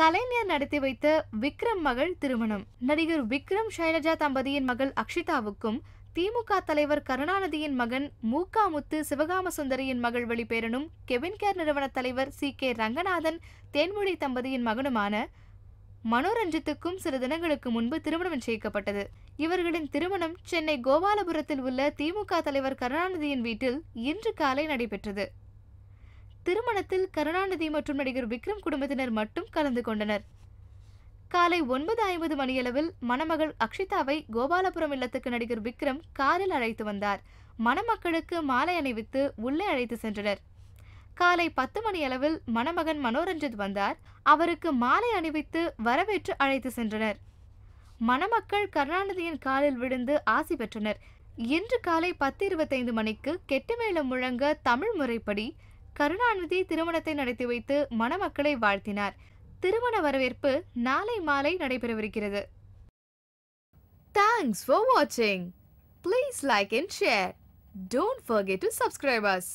கலைஞர் நடத்தி வைத்த விக்ரம் மகள் திருமணம் நடிகர் விக்ரம் சைலஜா தம்பதியின் மகள் அக்ஷிதாவுக்கும் திமுக தலைவர் கருணாநிதியின் மகன் மூக்காமுத்து சிவகாம சுந்தரியின் மகள் வெளிப்பேரனும் கெவின் கேர் நிறுவன தலைவர் சி கே ரங்கநாதன் தேன்மொழி தம்பதியின் மகனுமான மனோரஞ்சித்துக்கும் சில தினங்களுக்கு முன்பு திருமணம் நிச்சயிக்கப்பட்டது இவர்களின் திருமணம் சென்னை கோபாலபுரத்தில் உள்ள திமுக தலைவர் கருணாநிதியின் வீட்டில் இன்று காலை நடைபெற்றது திருமணத்தில் கருணாநிதி மற்றும் நடிகர் விக்ரம் குடும்பத்தினர் மட்டும் கலந்து கொண்டனர் காலை ஒன்பது ஐம்பது மணியளவில் மணமகள் அக்ஷிதாவை கோபாலபுரம் இல்லத்துக்கு நடிகர் விக்ரம் காரில் அழைத்து வந்தார் மணமக்களுக்கு மாலை அணிவித்து உள்ளே அழைத்து சென்றனர் காலை பத்து மணி அளவில் மணமகன் மனோரஞ்சித் வந்தார் அவருக்கு மாலை அணிவித்து வரவேற்று அழைத்து சென்றனர் மணமக்கள் கருணாநிதியின் காலில் விழுந்து ஆசி பெற்றனர் இன்று காலை பத்து இருபத்தைந்து மணிக்கு கெட்டுமேளம் முழங்க தமிழ் முறைப்படி கருணாநிதி திருமணத்தை நடத்தி வைத்து மணமக்களை வாழ்த்தினார் திருமண வரவேற்பு நாளை மாலை நடைபெறவிருக்கிறது தேங்க்ஸ் ஃபார் வாட்சிங் please like and share don't forget to subscribers